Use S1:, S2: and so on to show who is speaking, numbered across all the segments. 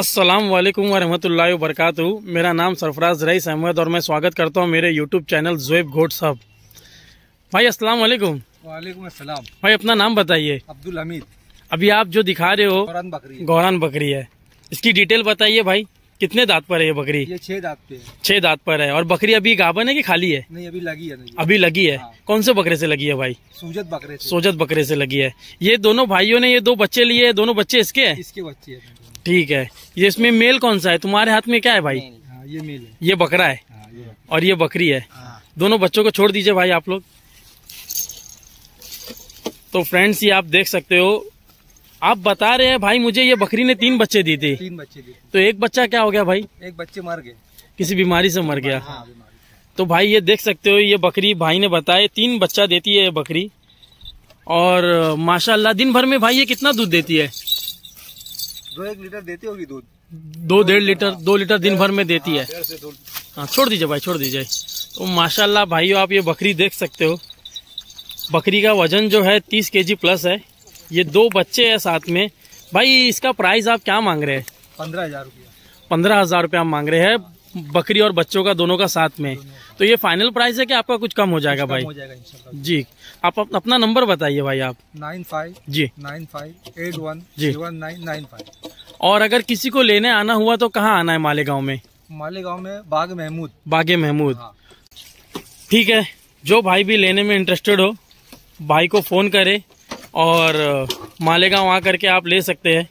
S1: अस्सलाम वालेकुम वरहमतुल्लाहि वबरकत मेरा नाम सरफराज रईस अहमद और मैं स्वागत करता हूँ मेरे यूट्यूब चैनल जोएब घोट साहब भाई अस्सलाम वालेकुम वालेकुम अस्सलाम भाई अपना नाम बताइए अब्दुल हमीद अभी आप जो दिखा रहे हो गौरान बकरी गौरान बकरी है इसकी डिटेल बताइए भाई कितने दांत पर है ये बकरी ये छह दांत पे है छह दांत पर है और बकरी अभी गाबन है कि खाली है नहीं अभी लगी है नहीं अभी लगी है हाँ। कौन से बकरे से लगी है भाई सोजत बकरे से सोजत बकरे से लगी है ये दोनों भाइयों ने ये दो बच्चे लिए है दोनों बच्चे इसके है इसके बच्चे है ठीक है ये इसमें मेल कौन सा है तुम्हारे हाथ में क्या है भाई हाँ, ये मेल है हाँ, ये बकरा है और ये बकरी है हाँ। दोनों बच्चों को छोड़ दीजिए भाई आप लोग तो फ्रेंड्स ये आप देख सकते हो आप बता रहे हैं भाई मुझे ये बकरी ने तीन बच्चे दी थी तीन बच्चे दी तो एक बच्चा क्या हो गया भाई एक बच्चे मर गए किसी बीमारी से मर गया हाँ, तो भाई ये देख सकते हो ये बकरी भाई ने बताया तीन बच्चा देती है ये बकरी और माशाल्लाह दिन भर में भाई ये कितना दूध देती है दो एक लीटर देती होगी दूध दो डेढ़ लीटर दो लीटर दिन भर में देती है हाँ, हाँ छोड़ दीजिए भाई छोड़ दीजिए तो माशाला भाई आप ये बकरी देख सकते हो बकरी का वजन जो है तीस के प्लस है ये दो बच्चे हैं साथ में भाई इसका प्राइस आप क्या मांग रहे हैं पंद्रह हजार रुपया पंद्रह हजार रुपया मांग रहे हैं बकरी और बच्चों का दोनों का साथ में तो ये फाइनल प्राइस है कि आपका कुछ कम हो जाएगा भाई हो जाएगा जी आप अपना नंबर बताइए भाई आप नाइन फाइव जी नाइन फाइव एट वन जी वन नाइन नाइन फाइव और अगर किसी को लेने आना हुआ तो कहाँ आना है मालेगांव में मालेगांव में बाग महमूद बागे महमूद हाँ। ठीक है जो भाई भी लेने में इंटरेस्टेड हो भाई को फ़ोन करे और मालेगांव आ करके आप ले सकते हैं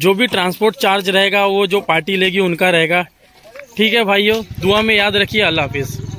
S1: जो भी ट्रांसपोर्ट चार्ज रहेगा वो जो पार्टी लेगी उनका रहेगा ठीक है भाइयों दुआ में याद रखिए अल्लाह हाफिज़